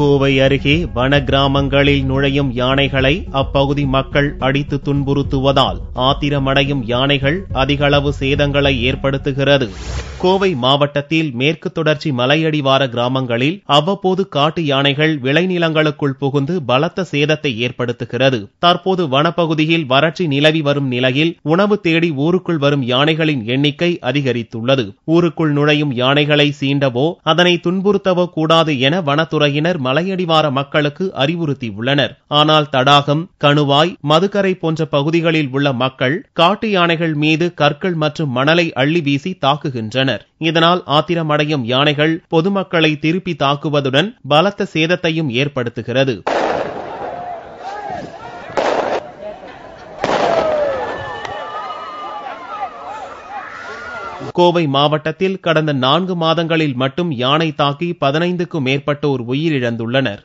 கோவை அருகே வன கிராமங்களில் நுழையும் யானைகளை அப்பகுதி மக்கள் அடித்து துன்புறுத்துவதால் ஆத்திரமடையும் யானைகள் அதிகளவு சேதங்களை ஏற்படுத்துகிறது கோவை மாவட்டத்தில் மேற்கு தொடர்ச்சி மலையடிவார கிராமங்களில் அவ்வப்போது காட்டு யானைகள் விளைநிலங்களுக்குள் புகுந்து பலத்த சேதத்தை ஏற்படுத்துகிறது தற்போது வனப்பகுதியில் வறட்சி நிலவி வரும் நிலையில் உணவு தேடி ஊருக்குள் வரும் யானைகளின் எண்ணிக்கை அதிகரித்துள்ளது ஊருக்குள் நுழையும் யானைகளை சீண்டவோ அதனை துன்புறுத்தவோ கூடாது என வனத்துறையினர் மலையடிவார மக்களுக்கு அறிவுறுத்தியுள்ளனர் ஆனால் தடாகம் கணுவாய் மதுக்கரை போன்ற பகுதிகளில் உள்ள மக்கள் காட்டு யானைகள் மீது கற்கள் மற்றும் மணலை அள்ளி வீசி தாக்குகின்றனர் இதனால் ஆத்திரமடையும் யானைகள் பொதுமக்களை திருப்பி தாக்குவதுடன் பலத்த சேதத்தையும் ஏற்படுத்துகிறது கோவை மாவட்டத்தில் கடந்த நான்கு மாதங்களில் மட்டும் யானை தாக்கி பதினைந்துக்கும் மேற்பட்டோர் உயிரிழந்துள்ளனர்